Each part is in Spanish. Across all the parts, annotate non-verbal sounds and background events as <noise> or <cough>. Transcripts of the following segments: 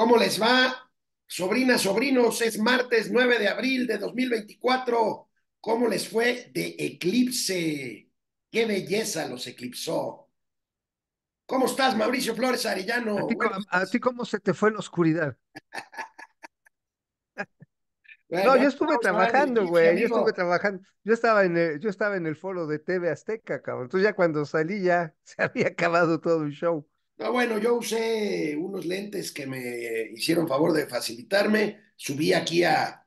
¿Cómo les va? Sobrinas, sobrinos, es martes 9 de abril de 2024. ¿Cómo les fue de eclipse? ¡Qué belleza los eclipsó! ¿Cómo estás, Mauricio Flores Arellano? Así como se te fue en la oscuridad? <laughs> no, yo estuve trabajando, güey. Yo estuve trabajando. Yo estaba en el, yo estaba en el foro de TV Azteca, cabrón. Entonces ya cuando salí ya <laughs> se había acabado todo el show. Ah, bueno, yo usé unos lentes que me hicieron favor de facilitarme. Subí aquí a,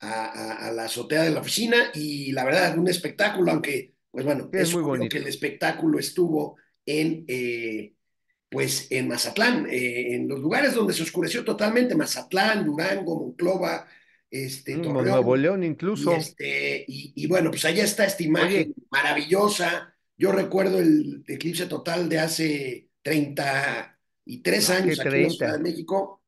a, la azotea de la oficina y la verdad, un espectáculo, aunque, pues bueno, es que el espectáculo estuvo en, eh, pues, en Mazatlán, eh, en los lugares donde se oscureció totalmente, Mazatlán, Durango, Monclova, este, mm, Torreón, Nuevo León incluso. Y, este, bueno, pues allá está esta imagen maravillosa. Yo recuerdo el eclipse total de hace 33 años aquí en la Ciudad de México,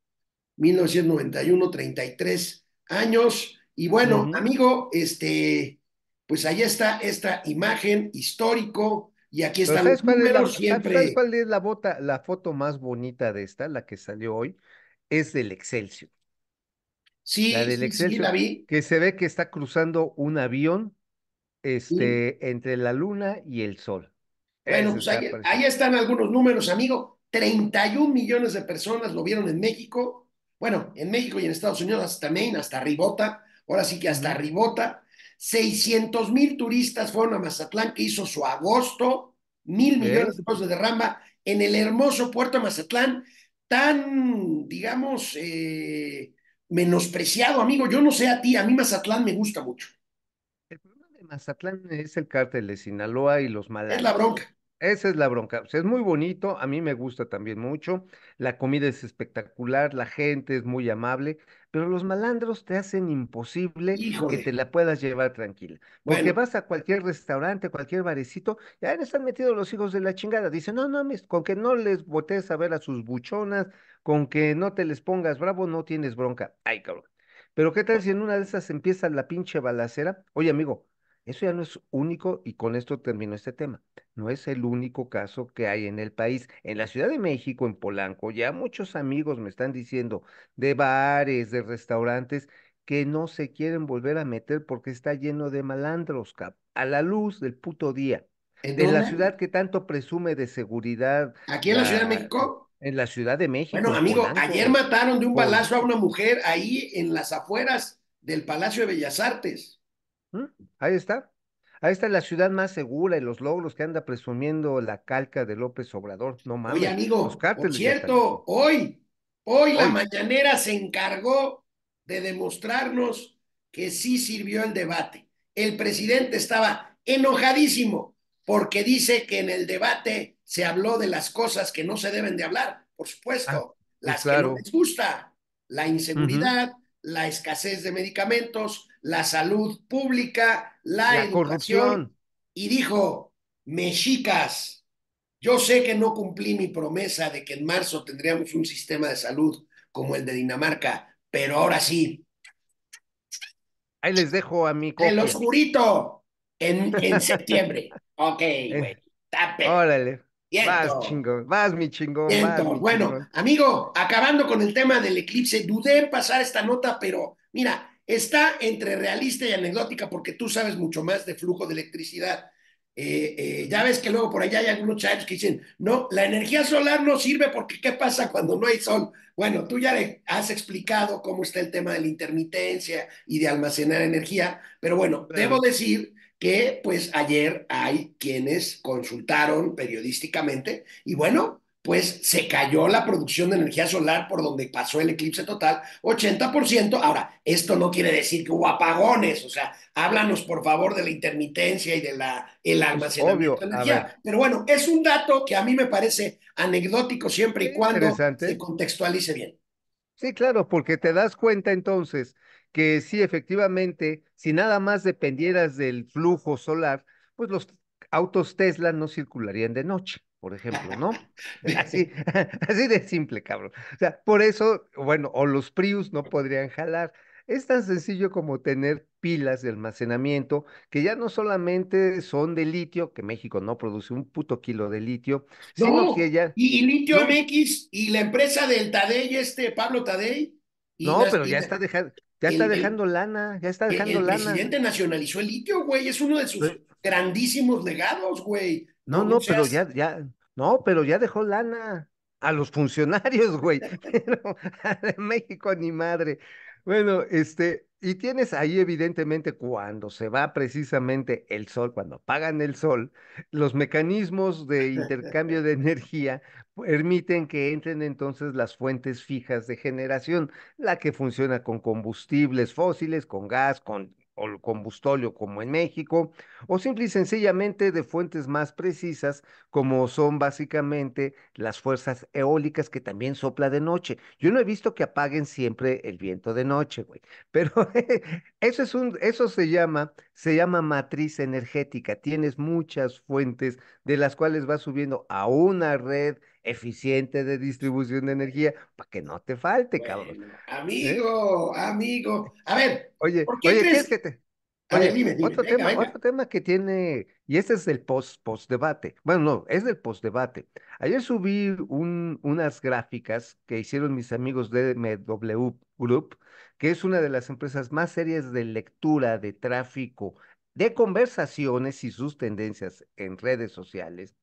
1991, 33 años. Y bueno, amigo, este, pues ahí está esta imagen histórico y aquí está la, ah, siempre. cuál es la, bota, la foto más bonita de esta, la que salió hoy? Es del Excelsior. Sí, la del sí, Que se ve que está cruzando un avión este, entre la luna y el sol. Bueno, pues ahí, están algunos números, amigo. 31 millones de personas lo vieron en México. Bueno, en México y en Estados Unidos hasta Maine, hasta Ribota. Ahora sí que hasta Ribota. 600 mil turistas fueron a Mazatlán, que hizo su agosto. Mil millones de pesos de derrama en el hermoso puerto de Mazatlán, tan, digamos, eh, menospreciado, amigo. Yo no sé a ti, a mí Mazatlán me gusta mucho. El problema de Mazatlán es el cártel de Sinaloa y los malandros. Es la bronca. Esa es la bronca. O sea, es muy bonito, a mí me gusta también mucho, la comida es espectacular, la gente es muy amable, pero los malandros te hacen imposible que te la puedas llevar tranquila. Porque vas a cualquier restaurante, cualquier barecito, ya están metidos los hijos de la chingada. Dicen, no, no, con que no les botes a ver a sus buchonas, con que no te les pongas bravo, no tienes bronca. Ay, cabrón. Pero qué tal si en una de esas empieza la pinche balacera? Oye, amigo, eso ya no es único y con esto termino este tema. No es el único caso que hay en el país. En la Ciudad de México, en Polanco, ya muchos amigos me están diciendo de bares, de restaurantes, que no se quieren volver a meter porque está lleno de malandros, a la luz del puto día. ¿En de la ciudad que tanto presume de seguridad. ¿Aquí en la, Ciudad de México? En la Ciudad de México. Bueno, amigo, ayer mataron de un balazo a una mujer ahí en las afueras del Palacio de Bellas Artes. Ahí está. Ahí está la ciudad más segura y los logros que anda presumiendo la calca de López Obrador. No mames. Oye, amigo, por cierto, hoy, hoy, la mañanera se encargó de demostrarnos que sí sirvió el debate. El presidente estaba enojadísimo porque dice que en el debate se habló de las cosas que no se deben de hablar, por supuesto, ah, pues las que no les gusta, la inseguridad, la escasez de medicamentos, la salud pública, la, educación, y dijo, mexicas, yo sé que no cumplí mi promesa de que en marzo tendríamos un sistema de salud como el de Dinamarca, pero ahora sí. Ahí les dejo a mi El en, <laughs> septiembre. ok, eh, güey, Órale. Vas, chingón, vas, mi chingo. bueno, amigo, acabando con el tema del eclipse, dudé en pasar esta nota, pero mira, Está entre realista y anecdótica porque tú sabes mucho más de flujo de electricidad. Eh, eh, ya ves que luego por allá hay algunos chavos que dicen, no, la energía solar no sirve porque ¿qué pasa cuando no hay sol? Bueno, tú ya le has explicado cómo está el tema de la intermitencia y de almacenar energía, pero bueno, debo decir que pues ayer hay quienes consultaron periodísticamente y bueno, pues se cayó la producción de energía solar por donde pasó el eclipse total, 80%. Ahora, esto no quiere decir que hubo apagones, o sea, háblanos por favor de la intermitencia y de la pues, almacenamiento de energía. Pero bueno, es un dato que a mí me parece anecdótico siempre y cuando se contextualice bien. Sí, claro, porque te das cuenta entonces que sí, efectivamente, si nada más dependieras del flujo solar, pues los autos Tesla no circularían de noche por ejemplo, ¿no? <laughs> Eh, así, <laughs> así de simple, cabrón. O sea, por eso, bueno, o los Prius no podrían jalar. Es tan sencillo como tener pilas de almacenamiento que ya no solamente son de litio, que México no produce un puto kilo de litio, sino que ya. Y, Litio MX y la empresa del Tadei, este Pablo Tadei. No, pero ya está dejando, ya está dejando lana, ya está dejando lana. El presidente nacionalizó el litio, güey, es uno de sus grandísimos legados, güey. No, no, pero ya, ya, no, pero ya dejó lana a los funcionarios, güey. <laughs> Pero de México ni madre. Bueno, este, y tienes ahí evidentemente cuando se va precisamente el sol, cuando pagan el sol, los mecanismos de intercambio de <laughs> energía permiten que entren entonces las fuentes fijas de generación, la que funciona con combustibles fósiles, con gas, con o combustóleo como en México, o simple y sencillamente de fuentes más precisas como son básicamente las fuerzas eólicas que también sopla de noche. Yo no he visto que apaguen siempre el viento de noche, güey, <laughs> pero eso es un, eso se llama se llama matriz energética. Tienes muchas fuentes de las cuales vas subiendo a una red eficiente de distribución de energía para que no te falte, cabrón. ¿eh? Amigo, amigo. A ver, oye, oye, ¿qué que te otro, tema, que tiene, y este es el post, debate. Bueno, no, es del post debate. Ayer subí unas gráficas que hicieron mis amigos de MW Group, que es una de las empresas más serias de lectura, de tráfico, de conversaciones y sus tendencias en redes sociales.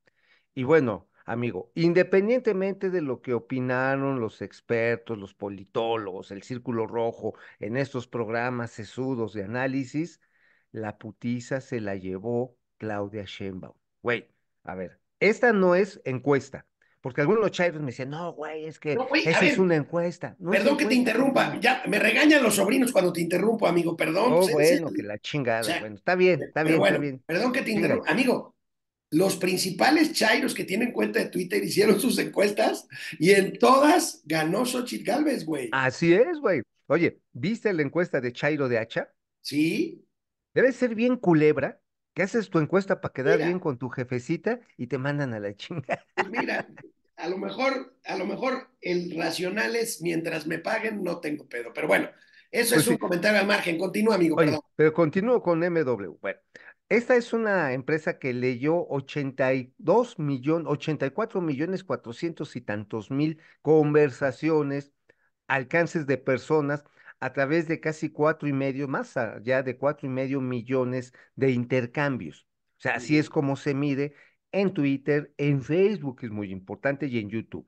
Y bueno, amigo, independientemente de lo que opinaron los expertos, los politólogos, el círculo rojo en estos programas sesudos de análisis, la putiza se la llevó Claudia Sheinbaum. Güey, a ver, esta no es encuesta, porque algunos chairos me dicen, no, güey, es que esa es una encuesta. perdón que te interrumpa, ya me regañan los sobrinos cuando te interrumpo, amigo, perdón. No, pues, bueno, que la chingada, bueno, está bien, está bien, está bien. Perdón que te interrumpa, amigo. Los principales chairos que tienen cuenta de Twitter hicieron sus encuestas y en todas ganó Xochitl Gálvez, güey. Así es, güey. Oye, ¿viste la encuesta de Chairo de Hacha? Sí. Debe ser bien culebra, que haces tu encuesta para quedar bien con tu jefecita y te mandan a la chinga. Pues mira, a lo mejor, a lo mejor el racional es mientras me paguen no tengo pedo, pero bueno, eso pues es un comentario al margen. Continúa, amigo, perdón. Pero continúo con MW. Bueno, esta es una empresa que leyó 82 millones, 84 millones 400 y tantos mil conversaciones, alcances de personas a través de casi cuatro y medio, más allá de cuatro y medio millones de intercambios. O sea, así es como se mide en Twitter, en Facebook es muy importante y en YouTube.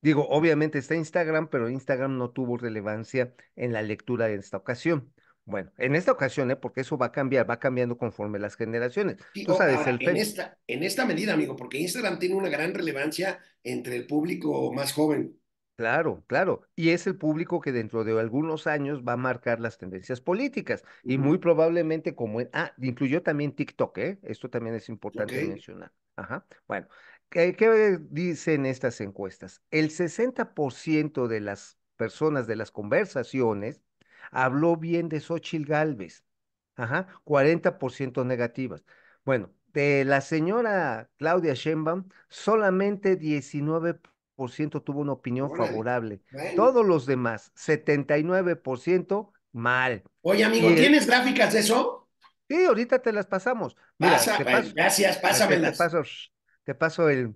Digo, obviamente está Instagram, pero Instagram no tuvo relevancia en la lectura de esta ocasión. Bueno, en esta ocasión, ¿eh? porque eso va a cambiar, va cambiando conforme las generaciones. en esta medida, amigo, porque Instagram tiene una gran relevancia entre el público más joven, Claro, claro. Y es el público que dentro de algunos años va a marcar las tendencias políticas. Y muy probablemente como... ah, incluyó también TikTok, ¿eh? Esto también es importante mencionar. Ajá. Bueno, ¿qué, dicen estas encuestas? El 60% de las personas de las conversaciones habló bien de Xochitl Galvez. Ajá. 40% negativas. Bueno, de la señora Claudia Sheinbaum, solamente 19% tuvo una opinión favorable. Todos los demás, 79% mal. Oye, amigo, ¿tienes gráficas de eso? Sí, ahorita te las pasamos. Mira, gracias, pásamelas. Te paso, el.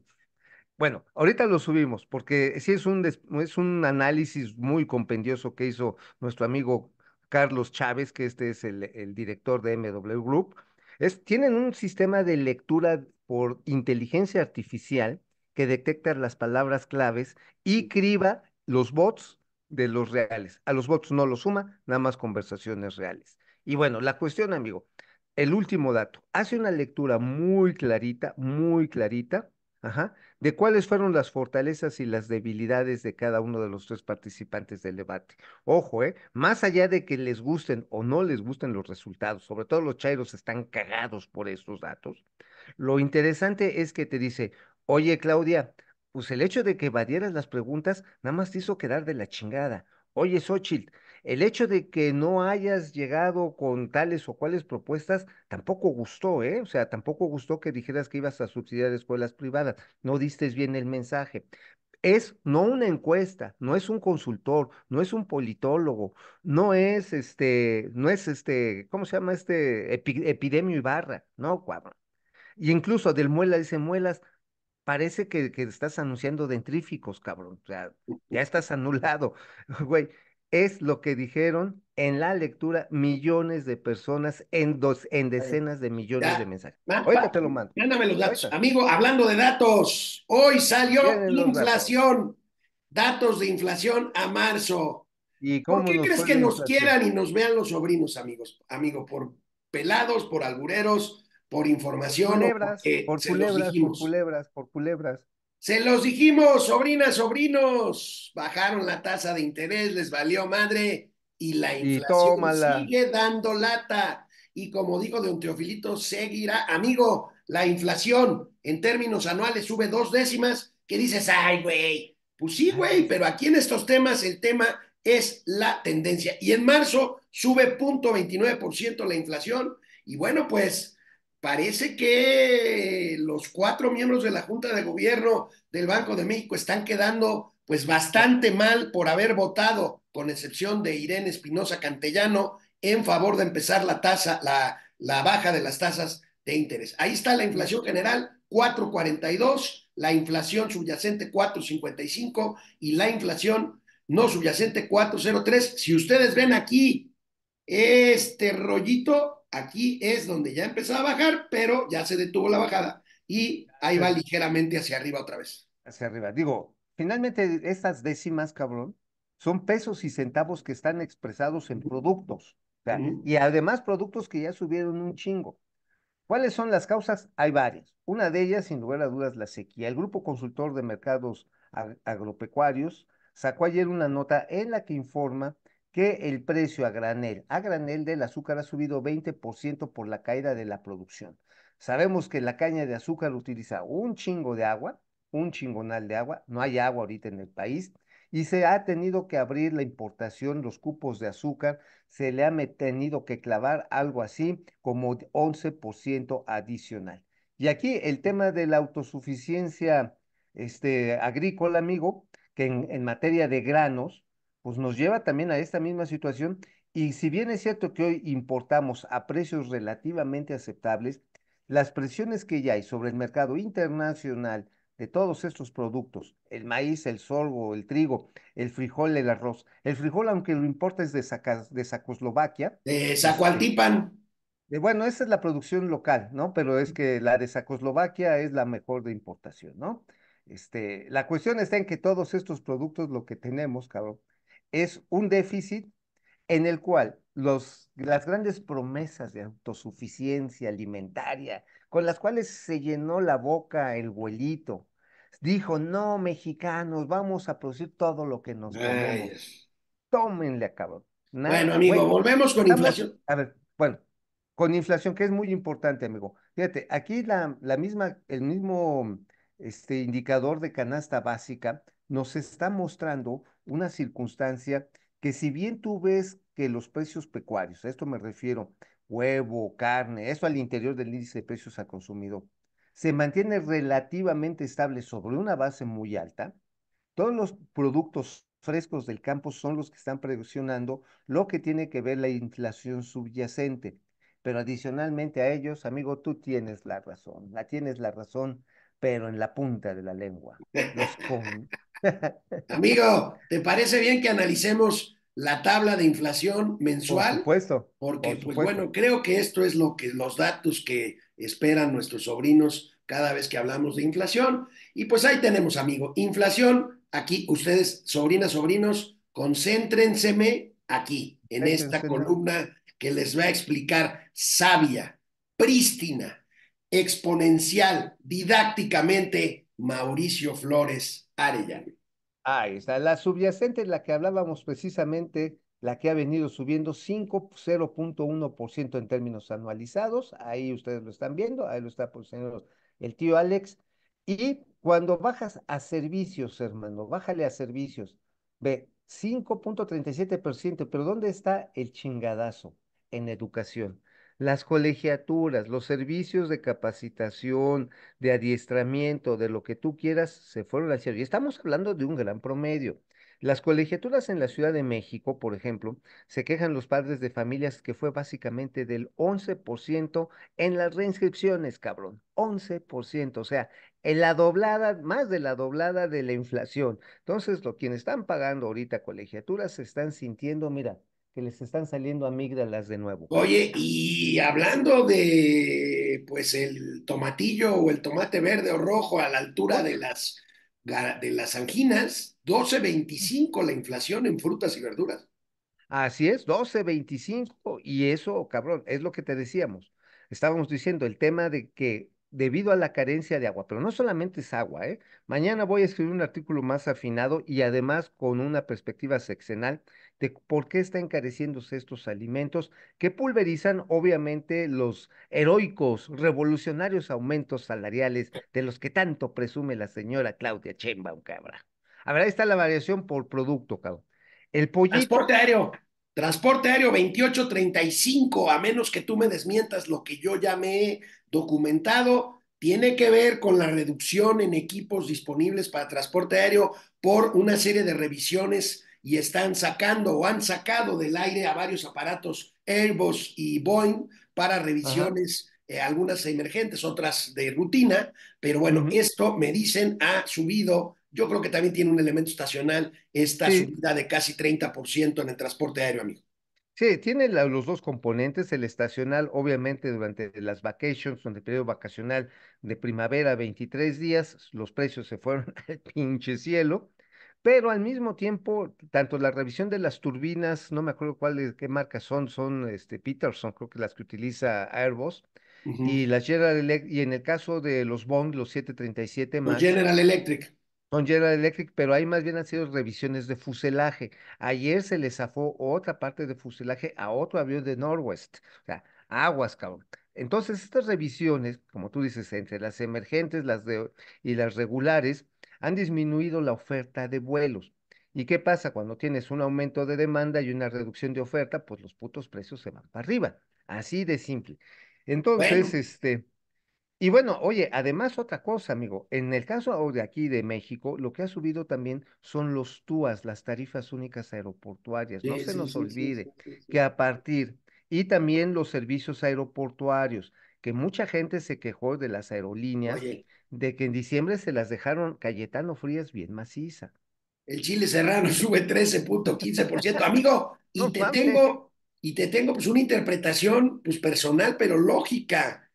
Bueno, ahorita lo subimos porque sí es un, es un análisis muy compendioso que hizo nuestro amigo Carlos Chávez, que este es el, director de MW Group. Es, tienen un sistema de lectura por inteligencia artificial que detecta las palabras claves y criba los bots de los reales. A los bots no los suma, nada más conversaciones reales. Y bueno, la cuestión, amigo, el último dato, hace una lectura muy clarita, muy clarita, de cuáles fueron las fortalezas y las debilidades de cada uno de los tres participantes del debate. Ojo, eh, más allá de que les gusten o no les gusten los resultados, sobre todo los chairos están cagados por estos datos. Lo interesante es que te dice, Oye, Claudia, pues el hecho de que evadieras las preguntas nada más te hizo quedar de la chingada. Oye, Xochitl, el hecho de que no hayas llegado con tales o cuales propuestas tampoco gustó, ¿eh? O sea, tampoco gustó que dijeras que ibas a subsidiar escuelas privadas. No diste bien el mensaje. Es no una encuesta, no es un consultor, no es un politólogo, no es este, no es este, ¿cómo se llama este? epidemio y barra, no, cuadro. Y incluso del Muela dice, Muelas, parece que, estás anunciando dentríficos, cabrón. O sea, ya estás anulado, <laughs> güey. Es lo que dijeron en la lectura millones de personas en dos, en decenas de millones de mensajes. te lo mando. Mándame los datos. Amigo, hablando de datos, hoy salió inflación. Datos. de inflación a marzo. ¿Y cómo ¿Por qué crees que nos quieran y nos vean los sobrinos, amigos? Amigo, por pelados, por albureros, por información. por culebras, por culebras, por culebras. Se los dijimos, sobrinas, sobrinos, bajaron la tasa de interés, les valió madre y la inflación sigue dando lata. Y como dijo Don Teofilito, seguirá, amigo, la inflación en términos anuales sube dos décimas, ¿Qué dices, ay, güey, pues sí, güey, pero aquí en estos temas el tema es la tendencia. Y en marzo sube 0.29% la inflación. Y bueno, pues parece que los cuatro miembros de la Junta de Gobierno del Banco de México están quedando pues bastante mal por haber votado, con excepción de Irene Espinosa Cantellano, en favor de empezar la tasa, la, la baja de las tasas de interés. Ahí está la inflación general, 4.42, la inflación subyacente 4.55 y la inflación no subyacente 4.03. Si ustedes ven aquí este rollito, aquí es donde ya empezó a bajar, pero ya se detuvo la bajada y ahí va ligeramente hacia arriba otra vez. Hacia arriba. Digo, finalmente estas décimas, cabrón, son pesos y centavos que están expresados en productos. Y además productos que ya subieron un chingo. ¿Cuáles son las causas? Hay varias. Una de ellas, sin lugar a dudas, la sequía. El Grupo Consultor de Mercados Agropecuarios sacó ayer una nota en la que informa que el precio a granel, a granel del azúcar ha subido 20% por la caída de la producción. Sabemos que la caña de azúcar utiliza un chingo de agua, un chingonal de agua, no hay agua ahorita en el país, y se ha tenido que abrir la importación, los cupos de azúcar, se le ha tenido que clavar algo así como 11% adicional. Y aquí el tema de la autosuficiencia este, agrícola, amigo, que en materia de granos, pues nos lleva también a esta misma situación. Y si bien es cierto que hoy importamos a precios relativamente aceptables, las presiones que ya hay sobre el mercado internacional de todos estos productos, el maíz, el sorgo, el trigo, el frijol, el arroz. El frijol, aunque lo importa, de, de Sacoslovaquia. De Sacualtipan. Este, eh, bueno, esa es la producción local, ¿no? Pero es que la de Sacoslovaquia es la mejor de importación, ¿no? Este, la cuestión está en que todos estos productos, lo que tenemos, cabrón, es un déficit en el cual los, las grandes promesas de autosuficiencia alimentaria, con las cuales se llenó la boca el huelito, dijo, no, mexicanos, vamos a producir todo lo que nos comemos. Tómenle a cabo. bueno, amigo, volvemos con inflación. A ver, bueno, con inflación, que es muy importante, amigo. Fíjate, aquí la, misma, el mismo este, indicador de canasta básica nos está mostrando una circunstancia que si bien tú ves que los precios pecuarios, a esto me refiero, huevo, carne, eso al interior del índice de precios al consumidor, se mantiene relativamente estable sobre una base muy alta, todos los productos frescos del campo son los que están presionando lo que tiene que ver la inflación subyacente. Pero adicionalmente a ellos, amigo, tú tienes la razón, la tienes la razón, pero en la punta de la lengua. Los, <laughs> Amigo, ¿te parece bien que analicemos la tabla de inflación mensual? Por supuesto. Porque, pues bueno, creo que esto es lo que los datos que esperan nuestros sobrinos cada vez que hablamos de inflación. Y pues ahí tenemos, amigo, inflación. Aquí ustedes, sobrinas, sobrinos, concéntrenseme aquí, en esta columna que les va a explicar sabia, prístina, exponencial, didácticamente, Mauricio Flores Ahí está, la subyacente la que hablábamos precisamente, la que ha venido subiendo 5.0.1% en términos anualizados, ahí ustedes lo están viendo, ahí lo está posicionando el tío Alex, y cuando bajas a servicios, hermano, bájale a servicios, ve, 5.37%, pero ¿dónde está el chingadazo? En educación las colegiaturas, los servicios de capacitación, de adiestramiento, de lo que tú quieras, se fueron al cielo. Y estamos hablando de un gran promedio. Las colegiaturas en la Ciudad de México, por ejemplo, se quejan los padres de familias que fue básicamente del 11% en las reinscripciones, cabrón. 11%, o sea, en la doblada, más de la doblada de la inflación. Entonces, los quienes están pagando ahorita colegiaturas se están sintiendo, mira, que les están saliendo amígdalas de nuevo. Oye, y hablando de pues el tomatillo o el tomate verde o rojo a la altura de las de las anginas, 12.25 la inflación en frutas y verduras. Así es, 12.25 y eso, cabrón, es lo que te decíamos. Estábamos diciendo el tema de que debido a la carencia de agua, pero no solamente es agua, ¿eh? Mañana voy a escribir un artículo más afinado y además con una perspectiva seccional de por qué están encareciéndose estos alimentos que pulverizan obviamente los heroicos, revolucionarios aumentos salariales de los que tanto presume la señora Claudia Chemba, un cabra. A ver, ahí está la variación por producto, cabrón. El pollito. Transporte aéreo 2835, a menos que tú me desmientas lo que yo ya me he documentado, tiene que ver con la reducción en equipos disponibles para transporte aéreo por una serie de revisiones y están sacando o han sacado del aire a varios aparatos Airbus y Boeing para revisiones, eh, algunas emergentes, otras de rutina, pero bueno, esto me dicen ha subido yo creo que también tiene un elemento estacional esta subida de casi 30% en el transporte aéreo, amigo. Sí, tiene los dos componentes, el estacional, obviamente durante las vacaciones durante el periodo vacacional de primavera, 23 días, los precios se fueron <laughs> al pinche cielo, pero al mismo tiempo, tanto la revisión de las turbinas, no me acuerdo cuál, qué marcas son, son este, Peterson, creo que las que utiliza Airbus, y las General Electric, y en el caso de los Bond, los 737 más. Los General Electric con General Electric, pero ahí más bien han sido revisiones de fuselaje. Ayer se le zafó otra parte de fuselaje a otro avión de Norwest, o sea, aguas, cabrón. Entonces, estas revisiones, como tú dices, entre las emergentes las de, y las regulares, han disminuido la oferta de vuelos. ¿Y qué pasa? Cuando tienes un aumento de demanda y una reducción de oferta, pues los putos precios se van para arriba. Así de simple. Entonces, este, y bueno, oye, además otra cosa, amigo, en el caso de aquí de México, lo que ha subido también son los TUAS, las tarifas únicas aeroportuarias. no se nos olvide que a partir, y también los servicios aeroportuarios, que mucha gente se quejó de las aerolíneas, de que en diciembre se las dejaron Cayetano Frías bien maciza. El Chile Serrano <laughs> sube 13.15%. Amigo, <laughs> y te tengo, y te tengo pues una interpretación pues personal, pero lógica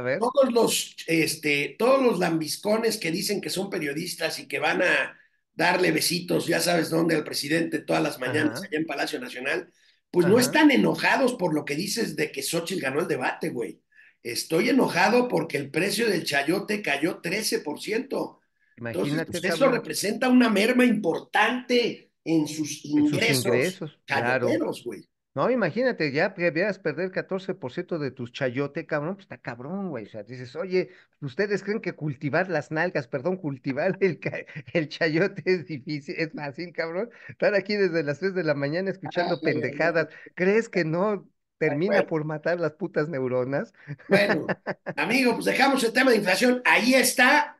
ver. Todos los, este, todos los lambiscones que dicen que son periodistas y que van a darle besitos, ya sabes dónde, al presidente todas las mañanas allá en Palacio Nacional, pues no están enojados por lo que dices de que Xochitl ganó el debate, güey. Estoy enojado porque el precio del chayote cayó 13%. Imagínate. Pues, eso representa una merma importante en sus ingresos, en güey. No, imagínate, ya veas perder 14% de tus chayote, cabrón, pues, está cabrón, güey. O sea, dices, oye, ¿ustedes creen que cultivar las nalgas, perdón, cultivar el, el chayote es difícil, es fácil, cabrón? Estar aquí desde las 3 de la mañana escuchando pendejadas. ¿Crees que no termina por matar las putas neuronas. Bueno, amigo, pues dejamos el tema de inflación. Ahí está.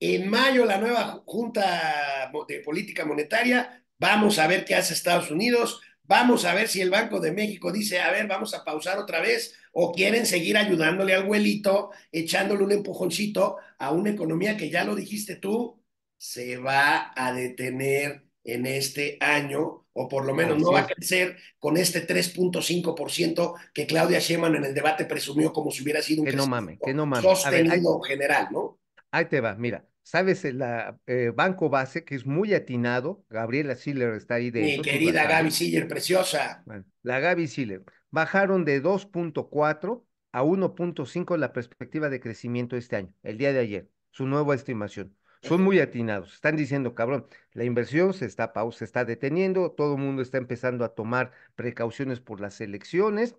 En mayo la nueva Junta de Política Monetaria. Vamos a ver qué hace Estados Unidos. Vamos a ver si el Banco de México dice, a ver, vamos a pausar otra vez, o quieren seguir ayudándole al abuelito, echándole un empujoncito a una economía que ya lo dijiste tú, se va a detener en este año, o por lo menos no va a crecer con este 3.5% que Claudia Sheinbaum en el debate presumió como si hubiera sido un que no que no sostenido general, ¿no? Ahí te va, mira, sabes, el eh, Banco Base, que es muy atinado, Gabriela Siller está ahí de... Mi querida Gaby Siller, preciosa. la Gaby Siller. Bajaron de 2.4 a 1.5 la perspectiva de crecimiento este año, el día de ayer, su nueva estimación. Son muy atinados, están diciendo, cabrón, la inversión se está se está deteniendo, todo el mundo está empezando a tomar precauciones por las elecciones,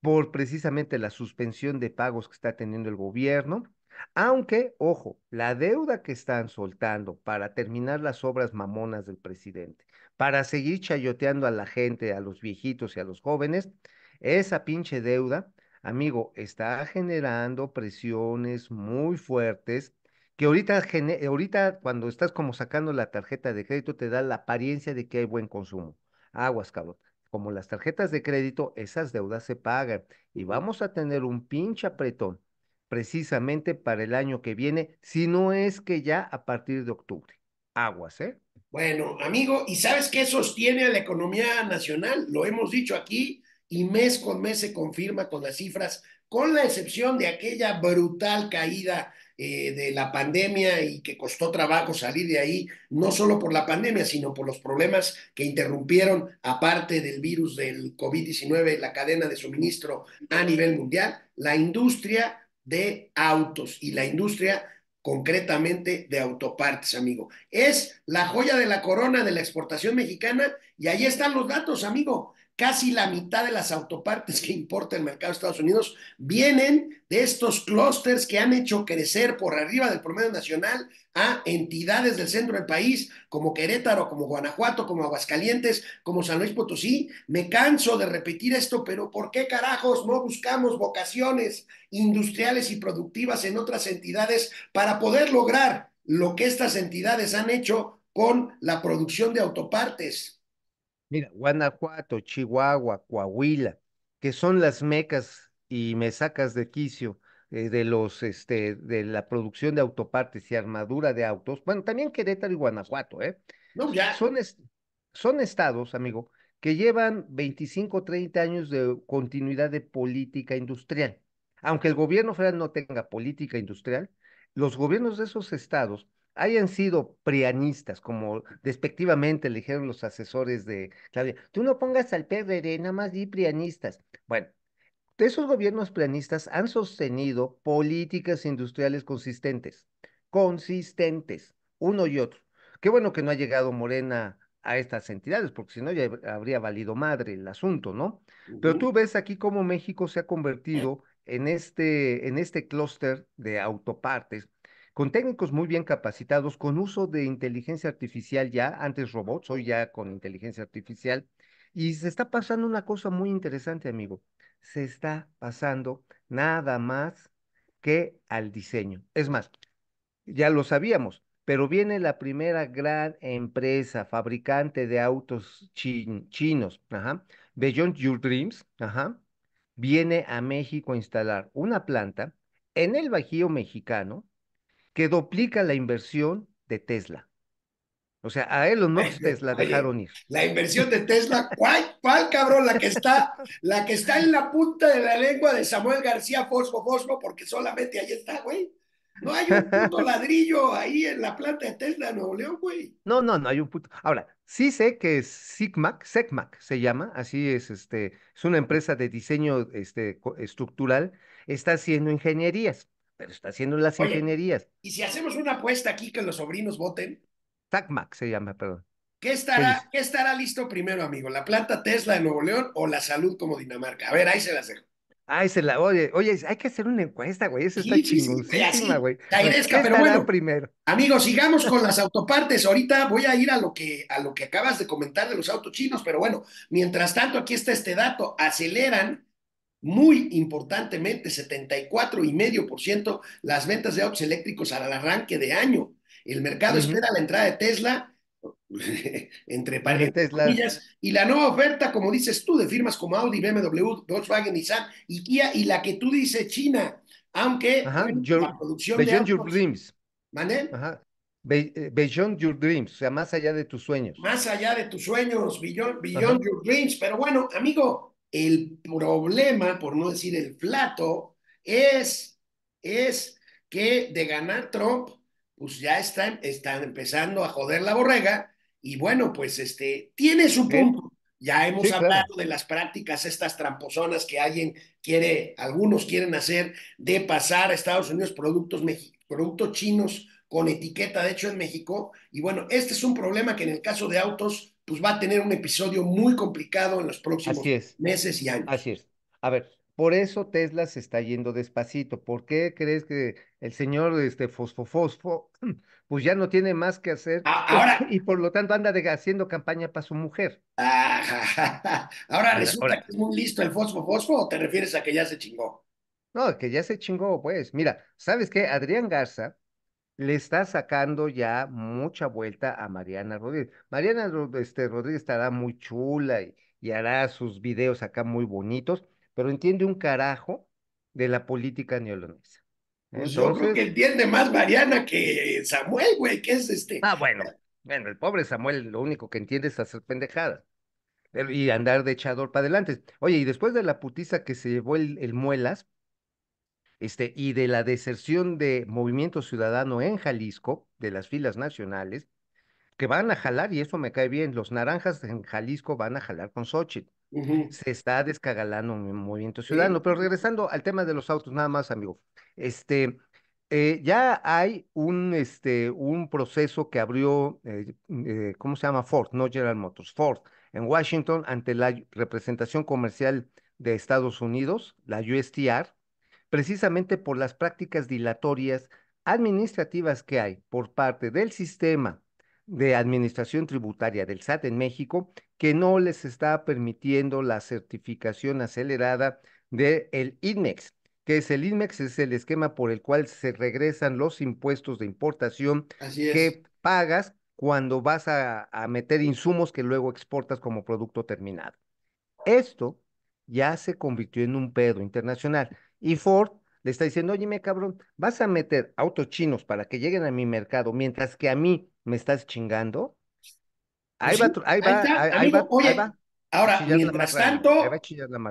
por precisamente la suspensión de pagos que está teniendo el gobierno aunque, ojo, la deuda que están soltando para terminar las obras mamonas del presidente, para seguir chayoteando a la gente, a los viejitos y a los jóvenes, esa pinche deuda, amigo, está generando presiones muy fuertes que ahorita, ahorita cuando estás como sacando la tarjeta de crédito te da la apariencia de que hay buen consumo. Aguas, cabrón como las tarjetas de crédito, esas deudas se pagan y vamos a tener un pinche apretón precisamente para el año que viene, si no es que ya a partir de octubre. Aguas, ¿eh? Bueno, amigo, ¿y sabes qué sostiene a la economía nacional? Lo hemos dicho aquí y mes con mes se confirma con las cifras, con la excepción de aquella brutal caída eh, de la pandemia y que costó trabajo salir de ahí, no solo por la pandemia, sino por los problemas que interrumpieron, aparte del virus del COVID-19, la cadena de suministro a nivel mundial, la industria de autos y la industria concretamente de autopartes, amigo. Es la joya de la corona de la exportación mexicana y ahí están los datos, amigo. Casi la mitad de las autopartes que importa el mercado de Estados Unidos vienen de estos clústeres que han hecho crecer por arriba del promedio nacional a entidades del centro del país, como Querétaro, como Guanajuato, como Aguascalientes, como San Luis Potosí. Me canso de repetir esto, pero ¿por qué carajos no buscamos vocaciones industriales y productivas en otras entidades para poder lograr lo que estas entidades han hecho con la producción de autopartes? Mira, Guanajuato, Chihuahua, Coahuila, que son las mecas y mesacas de quicio eh, de los este de la producción de autopartes y armadura de autos. Bueno, también Querétaro y Guanajuato, ¿eh? Son, son estados, amigo, que llevan 25, 30 años de continuidad de política industrial. Aunque el gobierno federal no tenga política industrial, los gobiernos de esos estados hayan sido prianistas, como despectivamente le dijeron los asesores de Claudia, tú no pongas al PRD, nada más y prianistas. Bueno, esos gobiernos prianistas han sostenido políticas industriales consistentes, consistentes, uno y otro. Qué bueno que no ha llegado Morena a estas entidades, porque si no ya habría valido madre el asunto, ¿no? Pero tú ves aquí cómo México se ha convertido en este, en este clúster de autopartes con técnicos muy bien capacitados, con uso de inteligencia artificial ya, antes robots, hoy ya con inteligencia artificial, y se está pasando una cosa muy interesante, amigo. Se está pasando nada más que al diseño. Es más, ya lo sabíamos, pero viene la primera gran empresa fabricante de autos chinos, ajá, Beyond Your Dreams, ajá, viene a México a instalar una planta en el Bajío mexicano que duplica la inversión de Tesla. O sea, a él no no Tesla dejaron ir. La inversión de Tesla, ¿cuál, cuál cabrón? La que está, la que está en la punta de la lengua de Samuel García Fosco Fosco, porque solamente ahí está, güey. No hay un puto <laughs> ladrillo ahí en la planta de Tesla Nuevo León, güey. No, no, no hay un puto. Ahora, sí sé que es SIGMAC, SECMAC se llama, así es, este, es una empresa de diseño este, estructural, está haciendo ingenierías pero está haciendo las ingenierías. Y si hacemos una apuesta aquí que los sobrinos voten. TACMAC se llama, perdón. ¿Qué estará, estará listo primero, amigo? ¿La planta Tesla de Nuevo León o la salud como Dinamarca? A ver, ahí se la hace Ahí se la, oye, oye, hay que hacer una encuesta, güey. Eso sí, está chingoncísima, güey. Pues, pero bueno. Primero? Amigos, sigamos con las <laughs> autopartes. Ahorita voy a ir a lo que a lo que acabas de comentar de los autos chinos, pero bueno, mientras tanto, aquí está este dato. Aceleran muy importantemente, y 74,5% las ventas de autos eléctricos al arranque de año. El mercado espera la entrada de Tesla, <laughs> entre paréntesis, y la nueva oferta, como dices tú, de firmas como Audi, BMW, Volkswagen, Nissan y Kia, y la que tú dices, China, aunque la producción Beyond Your Dreams. ¿Mané? Eh, beyond Your Dreams, o sea, más allá de tus sueños. Más allá de tus sueños, Beyond, beyond Your Dreams. Pero bueno, amigo, el problema, por no decir el plato, es, es que de ganar Trump, pues ya están, están empezando a joder la borrega y bueno, pues este, tiene su punto. Ya hemos hablado de las prácticas estas tramposonas que alguien quiere, algunos quieren hacer de pasar a Estados Unidos productos, productos chinos con etiqueta, de hecho en México. Y bueno, este es un problema que en el caso de autos pues va a tener un episodio muy complicado en los próximos meses y años. Así es. A ver, por eso Tesla se está yendo despacito. ¿Por qué crees que el señor este fosfofosfo <clears throat> pues ya no tiene más que hacer ah, ahora, <laughs> y por lo tanto anda haciendo campaña para su mujer? Ah, <laughs> ahora resulta que es muy listo el fosfofosfo o te refieres a que ya se chingó? No, que ya se chingó, pues. Mira, ¿sabes qué? Adrián Garza, le está sacando ya mucha vuelta a Mariana Rodríguez. Mariana este, Rodríguez estará muy chula y, hará sus videos acá muy bonitos, pero entiende un carajo de la política neolonesa. Pues yo creo que entiende más Mariana que Samuel, güey, que es este. Ah, bueno, bueno, el pobre Samuel lo único que entiende es hacer pendejadas y andar de echador para adelante. Oye, y después de la putiza que se llevó el, el Muelas, este, y de la deserción de Movimiento Ciudadano en Jalisco, de las filas nacionales, que van a jalar, y eso me cae bien, los naranjas en Jalisco van a jalar con Sochi. Se está descagalando el movimiento ciudadano. Pero regresando al tema de los autos, nada más, amigo. Este, eh, ya hay un, este, un proceso que abrió, eh, eh, ¿cómo se llama? Ford, no General Motors, Ford, en Washington ante la representación comercial de Estados Unidos, la USTR, precisamente por las prácticas dilatorias administrativas que hay por parte del sistema de administración tributaria del SAT en México que no les está permitiendo la certificación acelerada del el INMEX, que es el INMEX, es el esquema por el cual se regresan los impuestos de importación que pagas cuando vas a, a meter insumos que luego exportas como producto terminado. Esto ya se convirtió en un pedo internacional. Y Ford le está diciendo, oye, me cabrón, vas a meter autos chinos para que lleguen a mi mercado, mientras que a mí me estás chingando. Ahí pues va, ahí va, va, Ahora, mientras tanto,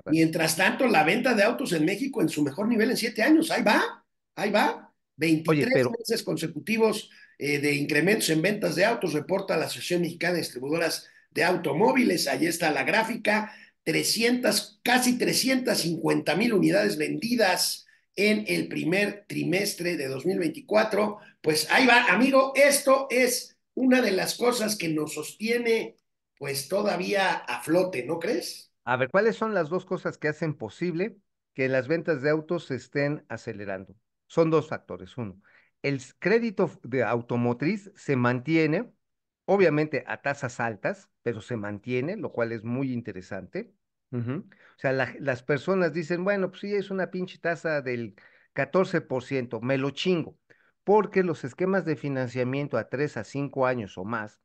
mientras tanto, la venta de autos en México en su mejor nivel en siete años, ahí va, ahí va. 23 meses consecutivos eh, de incrementos en ventas de autos, reporta la Asociación Mexicana de Distribuidoras de Automóviles. Ahí está la gráfica. 300, casi 350 mil unidades vendidas en el primer trimestre de 2024. Pues ahí va, amigo, esto es una de las cosas que nos sostiene pues todavía a flote, ¿no crees? A ver, ¿cuáles son las dos cosas que hacen posible que las ventas de autos se estén acelerando? Son dos factores. Uno, el crédito de automotriz se mantiene, obviamente, a tasas altas, pero se mantiene, lo cual es muy interesante. O sea, las personas dicen, bueno, pues sí, es una pinche tasa del 14%, me lo chingo, porque los esquemas de financiamiento a 3 a 5 años o más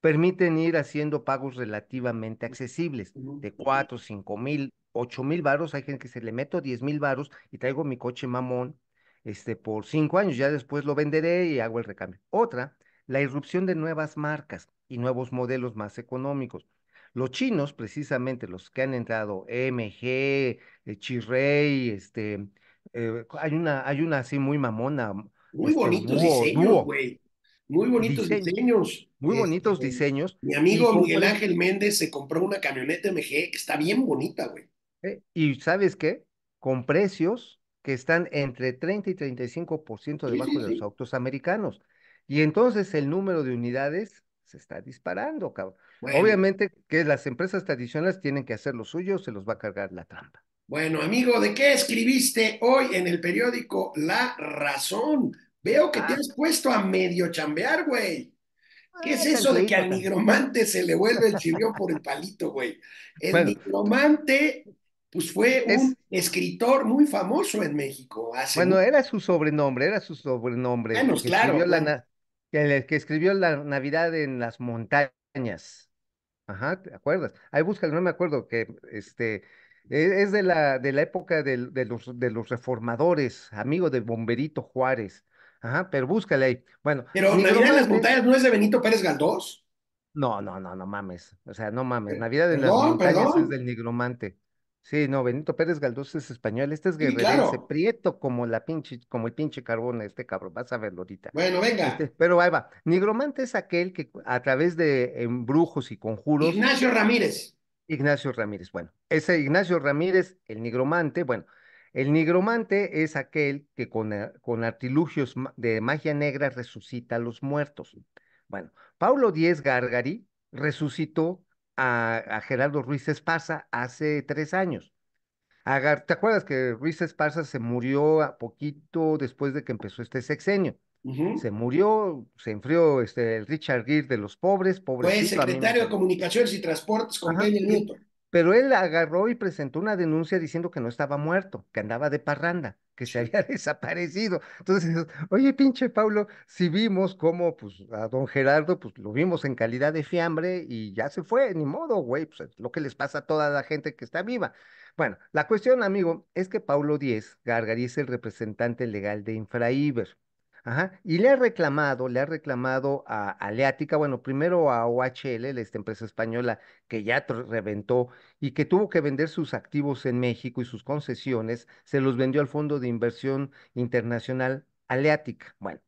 permiten ir haciendo pagos relativamente accesibles, de 4, 5 mil, 8 mil varos, hay gente que se le meto diez mil varos y traigo mi coche mamón este, por 5 años, ya después lo venderé y hago el recambio. Otra la irrupción de nuevas marcas y nuevos modelos más económicos. Los chinos, precisamente los que han entrado, MG, eh, Chirrey, este, eh, hay, una, hay una así muy mamona. Mm, muy este, bonitos diseños, güey. Muy bonitos diseños. Muy bonitos este, diseños. Mi amigo Miguel Ángel Méndez se compró una camioneta MG que está bien bonita, güey. Eh, y ¿sabes qué? Con precios que están entre 30 y 35% debajo de los autos americanos. Y entonces el número de unidades se está disparando, cabrón. Obviamente que las empresas tradicionales tienen que hacer lo suyo, se los va a cargar la trampa. Bueno, amigo, ¿de qué escribiste hoy en el periódico La Razón? Veo que te ah. has puesto a medio chambear, güey. ¿Qué ah, es eso de que al nigromante se le vuelve el chirrión por el <laughs> palito, güey? El nigromante, pues fue un escritor muy famoso en México. bueno, era su sobrenombre, era su sobrenombre. Bueno, claro. El que escribió la Navidad en las montañas. Ajá, ¿te acuerdas? Ahí búscalo, no me acuerdo que este e, es de la, de la época de, los, de los reformadores, amigo de Bomberito Juárez. Ajá, pero búscale ahí. Bueno. Pero Navidad en las montañas no es de Benito Pérez Galdós. No, no, no, no mames. O sea, no mames. Navidad en las montañas es del nigromante. Sí, no, Benito Pérez Galdós es español, este es Guerrero guerrerense, prieto como la pinche, como el pinche carbón, este cabrón, vas a verlo ahorita. bueno, este, venga, pero ahí va. Nigromante es aquel que a través de embrujos y conjuros, Ignacio Ramírez. Ignacio Ramírez, bueno, ese Ignacio Ramírez, el nigromante, bueno, el nigromante es aquel que con, eh, con artilugios de magia negra resucita a los muertos. Bueno, Paulo Díez Gargari resucitó a, a Gerardo Ruiz Esparza hace tres años. ¿Te acuerdas que Ruiz Esparza se murió a poquito después de que empezó este sexenio? Se murió, se enfrió este, el Richard Gere de los pobres, pobres. Fue secretario de Comunicaciones y Transportes con Peña Newton. Pero él agarró y presentó una denuncia diciendo que no estaba muerto, que andaba de parranda, que se había <laughs> desaparecido. Entonces, oye, pinche Pablo, si vimos cómo, pues, a don Gerardo, pues, lo vimos en calidad de fiambre y ya se fue, ni modo, güey, pues, lo que les pasa a toda la gente que está viva. Bueno, la cuestión, amigo, es que Paulo Díez Gargari, es el representante legal de Infraíber. Y le ha reclamado, le ha reclamado a Aleática, bueno, primero a OHL, esta empresa española que ya reventó y que tuvo que vender sus activos en México y sus concesiones, se los vendió al Fondo de Inversión Internacional Aleática. Bueno,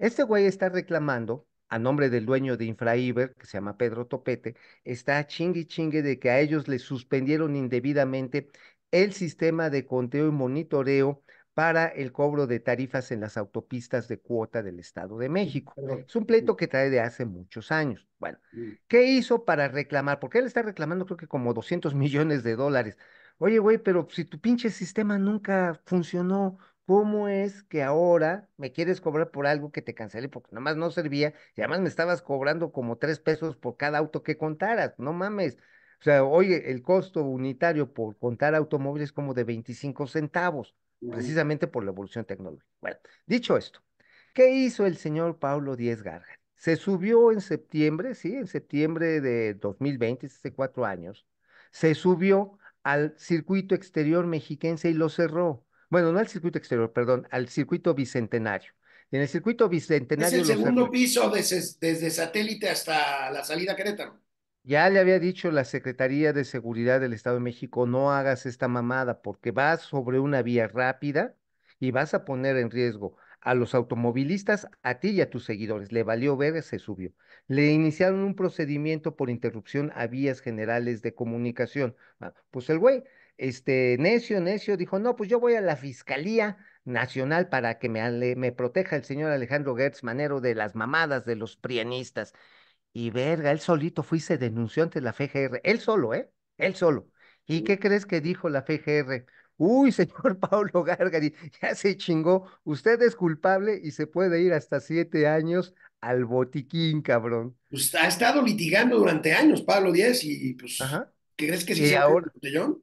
este güey está reclamando a nombre del dueño de Infraiber, que se llama Pedro Topete, está chingue chingue de que a ellos les suspendieron indebidamente el sistema de conteo y monitoreo para el cobro de tarifas en las autopistas de cuota del Estado de México. Es un pleito que trae de hace muchos años. Bueno, ¿qué hizo para reclamar? Porque él está reclamando creo que como 200 millones de dólares. Oye, güey, pero si tu pinche sistema nunca funcionó, ¿cómo es que ahora me quieres cobrar por algo que te cancelé porque nada más no servía y además me estabas cobrando como tres pesos por cada auto que contaras? No mames. O sea, oye, el costo unitario por contar automóviles es como de 25 centavos precisamente por la evolución tecnológica. Bueno, dicho esto, ¿qué hizo el señor Pablo Díez Gargan? Se subió en septiembre, sí, en septiembre de 2020, hace cuatro años, se subió al circuito exterior mexiquense y lo cerró. Bueno, no al circuito exterior, perdón, al circuito bicentenario. En el circuito bicentenario. Es el segundo piso desde, desde satélite hasta la salida a Querétaro. Ya le había dicho la Secretaría de Seguridad del Estado de México, no hagas esta mamada porque vas sobre una vía rápida y vas a poner en riesgo a los automovilistas, a ti y a tus seguidores. Le valió ver, se subió. Le iniciaron un procedimiento por interrupción a vías generales de comunicación. Ah, pues el güey, este necio, necio, dijo, no, pues yo voy a la Fiscalía Nacional para que me, me proteja el señor Alejandro Gertz Manero de las mamadas de los prianistas. Y verga, él solito fue y se denunció ante la FGR, él solo, ¿eh? Él solo. ¿Y qué crees que dijo la FGR? Uy, <laughs> señor Pablo Gargari, ya se chingó, usted es culpable y se puede ir hasta siete años al botiquín, cabrón. Pues ha estado litigando durante años, Pablo Díaz, y pues, ¿Qué ¿crees que sí? se ahora, botellón.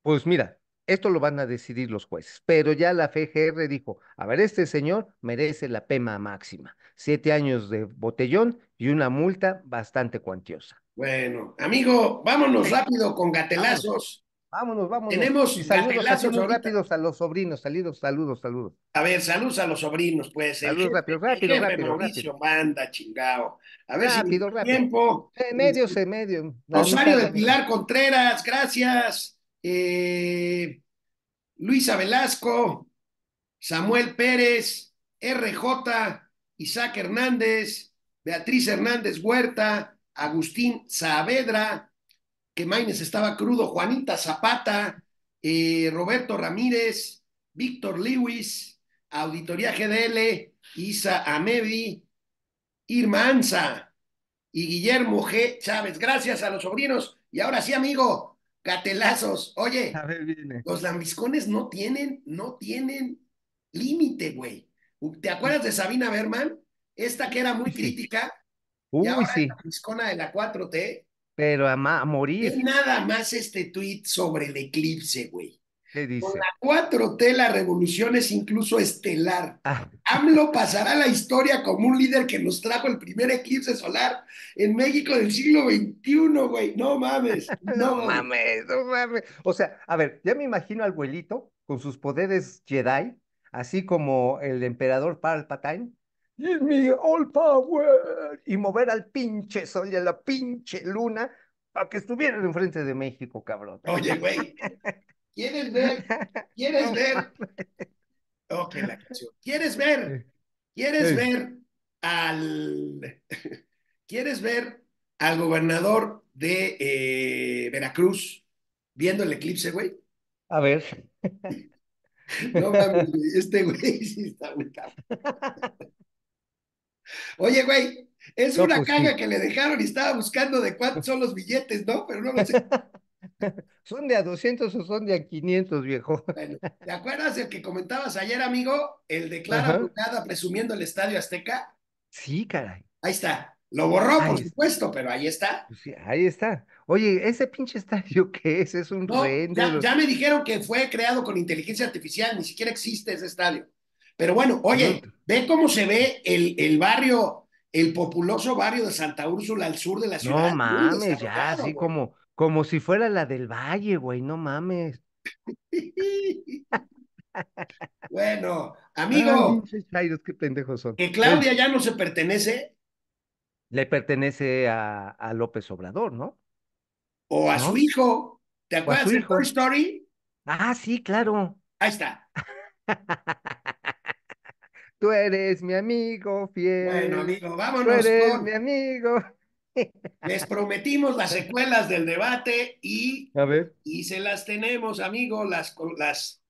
Pues mira, esto lo van a decidir los jueces, pero ya la FGR dijo, a ver, este señor merece la pena máxima, siete años de botellón y una multa bastante cuantiosa. Bueno, amigo, vámonos rápido con gatelazos. Vámonos, vámonos. Tenemos saludos, a los sobrinos, saludos, saludos, saludos. A ver, saludos a los sobrinos, pues. Saludos rápido, rápido, rápido, rápido. A ver si tiempo. En eh, medio, en este, medio. Rosario de Pilar Contreras, gracias. Eh, Luisa Velasco, Samuel Pérez, RJ, Isaac Hernández, Beatriz Hernández Huerta, Agustín Saavedra, que Maines estaba crudo, Juanita Zapata, eh, Roberto Ramírez, Víctor Lewis, Auditoría GDL, Isa Amebi, Irma Anza y Guillermo G. Chávez. Gracias a los sobrinos. Y ahora sí, amigo, Catelazos Oye, los lambiscones no tienen, no tienen límite, güey. ¿Te acuerdas de Sabina Berman? esta que era muy crítica, la piscona de la 4T. Pero a, morir. nada más este tweet sobre el eclipse, güey. dice? Con la 4T la revolución es incluso estelar. Ah. AMLO pasará la historia como un líder que nos trajo el primer eclipse solar en México del siglo XXI, güey. No mames. <laughs> No, mames, no mames. O sea, a ver, ya me imagino al abuelito con sus poderes Jedi, así como el emperador Palpatine, y all power, y mover al pinche sol y a la pinche luna para que estuvieran enfrente de México, cabrón. Oye, güey, ¿quieres ver? ¿Quieres ver? Ok, la canción. ¿Quieres ver? ¿Quieres ver al... ¿Quieres ver al gobernador de eh, Veracruz viendo el eclipse, güey? A ver. <laughs> No mames, este güey sí está muy <laughs> Oye, güey, es una pues caga que le dejaron y estaba buscando de cuántos son los billetes, ¿no? Pero no lo sé. <laughs> ¿Son de a 200 o son de a 500, viejo? Bueno, ¿te acuerdas del que comentabas ayer, amigo? El de Clara Brugada presumiendo el Estadio Azteca. Sí, caray. Ahí está. Lo borró, por supuesto, pero ahí está. Pues ahí está. Oye, ese pinche estadio <laughs> ¿qué es, es un no, ya, me dijeron que fue creado con inteligencia artificial, ni siquiera existe ese estadio. Pero bueno, oye, ve cómo se ve el, el, barrio, el populoso barrio de Santa Úrsula al sur de la ciudad. No mames, ya, así como, como si fuera la del valle, güey, no mames. <laughs> bueno, amigo. pendejos son. Que Claudia ya no se pertenece. Le pertenece a, López Obrador, ¿no? O a su hijo. ¿Te acuerdas de Toy Story? Ah, sí, claro. Ahí está. <laughs> Tú eres mi amigo fiel. Bueno, amigo, vámonos. Tú eres mi amigo. <laughs> Les prometimos las secuelas del debate y, A ver. y se las tenemos, amigo, las, las,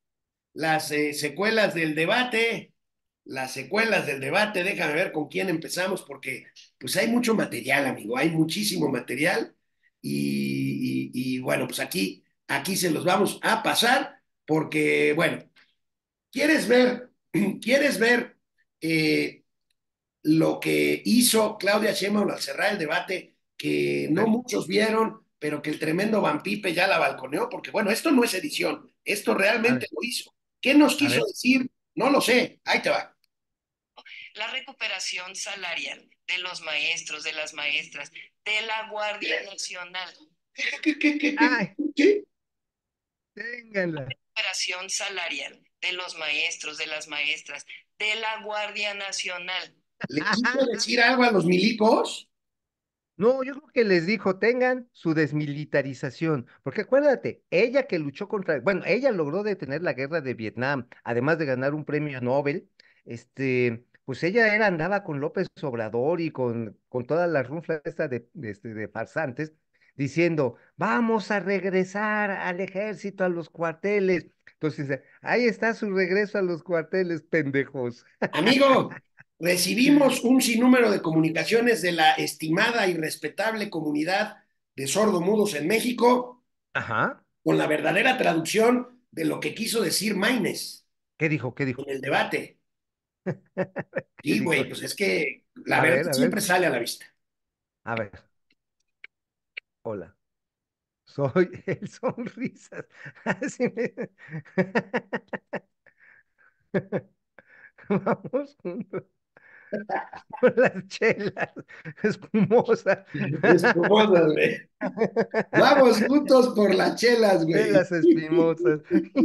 las eh, secuelas del debate. Las secuelas del debate, déjame ver con quién empezamos, porque pues hay mucho material, amigo, hay muchísimo material. Y, y, y bueno, pues aquí, aquí se los vamos a pasar, porque bueno, ¿quieres ver, <clears throat> quieres ver eh, lo que hizo Claudia Sheinbaum al cerrar el debate, que no muchos vieron, pero que el tremendo vampipe ya la balconeó, porque bueno, esto no es edición, esto realmente lo hizo. ¿Qué nos quiso decir? No lo sé, ahí te va. La recuperación salarial de los maestros, de las maestras, de la Guardia Nacional. ¿Qué? qué, qué, ¿qué? La recuperación salarial de los maestros, de las maestras, de la Guardia Nacional. ¿Le quiso decir algo a los milicos? No, yo creo que les dijo, tengan su desmilitarización, porque acuérdate, ella que luchó contra, bueno, ella logró detener la guerra de Vietnam, además de ganar un premio Nobel, este, pues ella era, andaba con López Obrador y con, con todas las esta de, este, de farsantes, diciendo, vamos a regresar al ejército, a los cuarteles, entonces dice, ahí está su regreso a los cuarteles, pendejos. Amigo, <laughs> recibimos un sinnúmero de comunicaciones de la estimada y respetable comunidad de sordomudos en México. Ajá. Con la verdadera traducción de lo que quiso decir Maines. ¿Qué dijo? ¿Qué dijo? En el debate. Y <laughs> güey, pues es que la verdad siempre sale a la vista. A ver. Hola. Soy <laughs> el sonrisas. <laughs> <laughs> Vamos juntos. por las chelas espumosas. Espumosas, güey. Vamos juntos por las chelas, güey. Chelas espumosas.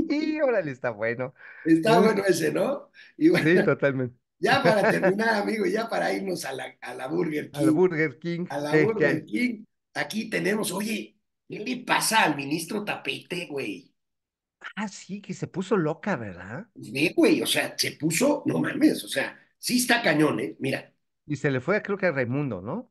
Y órale, está bueno. Está bueno ese, ¿no? sí, totalmente. Ya para terminar, amigo, ya para irnos a la, a la Burger King. A la Burger King. A la Burger King. Aquí tenemos, oye, ¿Qué le pasa al ministro Tapete, güey? Ah, sí, que se puso loca, ¿verdad? Sí, güey, o sea, se puso, no mames, o sea, sí está cañón, ¿eh? Mira. Y se le fue, creo que a Raimundo, ¿no?